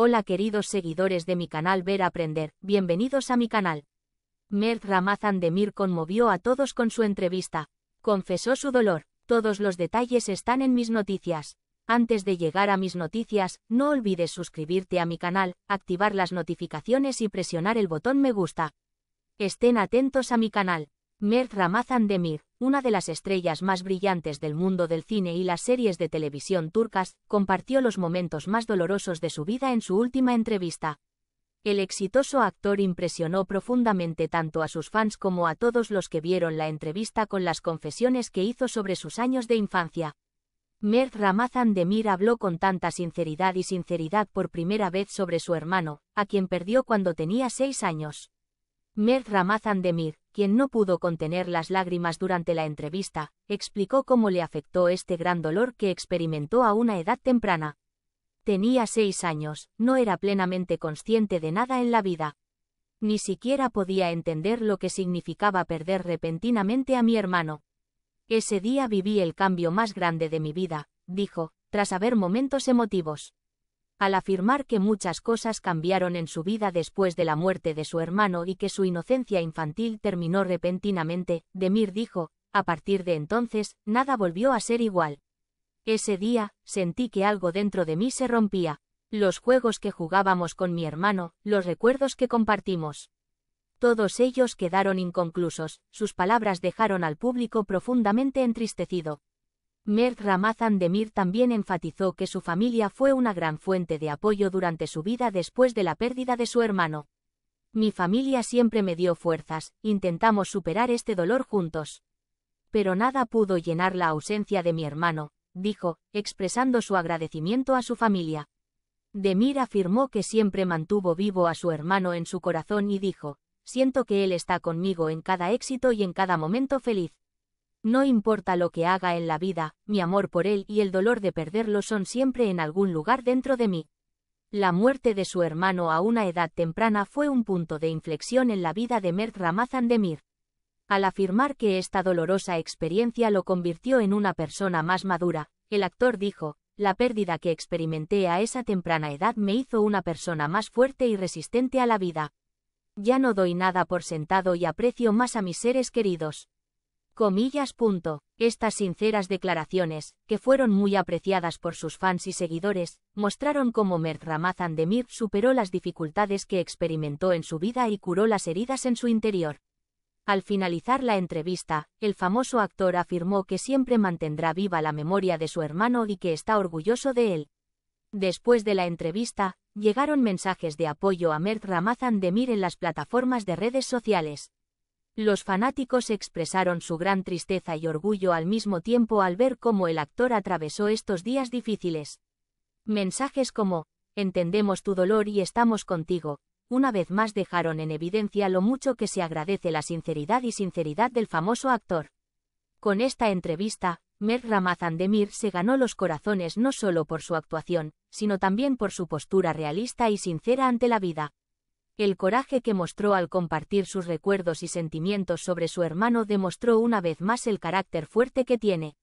Hola queridos seguidores de mi canal Ver Aprender, bienvenidos a mi canal. Mert Ramazan Demir conmovió a todos con su entrevista. Confesó su dolor. Todos los detalles están en mis noticias. Antes de llegar a mis noticias, no olvides suscribirte a mi canal, activar las notificaciones y presionar el botón me gusta. Estén atentos a mi canal. Mert Ramazan Demir una de las estrellas más brillantes del mundo del cine y las series de televisión turcas, compartió los momentos más dolorosos de su vida en su última entrevista. El exitoso actor impresionó profundamente tanto a sus fans como a todos los que vieron la entrevista con las confesiones que hizo sobre sus años de infancia. Mert Ramazan Demir habló con tanta sinceridad y sinceridad por primera vez sobre su hermano, a quien perdió cuando tenía seis años. Mert Ramazan Demir, quien no pudo contener las lágrimas durante la entrevista, explicó cómo le afectó este gran dolor que experimentó a una edad temprana. Tenía seis años, no era plenamente consciente de nada en la vida. Ni siquiera podía entender lo que significaba perder repentinamente a mi hermano. Ese día viví el cambio más grande de mi vida, dijo, tras haber momentos emotivos al afirmar que muchas cosas cambiaron en su vida después de la muerte de su hermano y que su inocencia infantil terminó repentinamente, Demir dijo, a partir de entonces, nada volvió a ser igual. Ese día, sentí que algo dentro de mí se rompía, los juegos que jugábamos con mi hermano, los recuerdos que compartimos. Todos ellos quedaron inconclusos, sus palabras dejaron al público profundamente entristecido. Mert Ramazan Demir también enfatizó que su familia fue una gran fuente de apoyo durante su vida después de la pérdida de su hermano. Mi familia siempre me dio fuerzas, intentamos superar este dolor juntos. Pero nada pudo llenar la ausencia de mi hermano, dijo, expresando su agradecimiento a su familia. Demir afirmó que siempre mantuvo vivo a su hermano en su corazón y dijo, siento que él está conmigo en cada éxito y en cada momento feliz. No importa lo que haga en la vida, mi amor por él y el dolor de perderlo son siempre en algún lugar dentro de mí. La muerte de su hermano a una edad temprana fue un punto de inflexión en la vida de Mert Ramazan Demir. Al afirmar que esta dolorosa experiencia lo convirtió en una persona más madura, el actor dijo, la pérdida que experimenté a esa temprana edad me hizo una persona más fuerte y resistente a la vida. Ya no doy nada por sentado y aprecio más a mis seres queridos. Comillas. Punto. Estas sinceras declaraciones, que fueron muy apreciadas por sus fans y seguidores, mostraron cómo Mert Ramazan Demir superó las dificultades que experimentó en su vida y curó las heridas en su interior. Al finalizar la entrevista, el famoso actor afirmó que siempre mantendrá viva la memoria de su hermano y que está orgulloso de él. Después de la entrevista, llegaron mensajes de apoyo a Mert Ramazan Demir en las plataformas de redes sociales. Los fanáticos expresaron su gran tristeza y orgullo al mismo tiempo al ver cómo el actor atravesó estos días difíciles. Mensajes como, entendemos tu dolor y estamos contigo, una vez más dejaron en evidencia lo mucho que se agradece la sinceridad y sinceridad del famoso actor. Con esta entrevista, Mer Ramazan Demir se ganó los corazones no solo por su actuación, sino también por su postura realista y sincera ante la vida. El coraje que mostró al compartir sus recuerdos y sentimientos sobre su hermano demostró una vez más el carácter fuerte que tiene.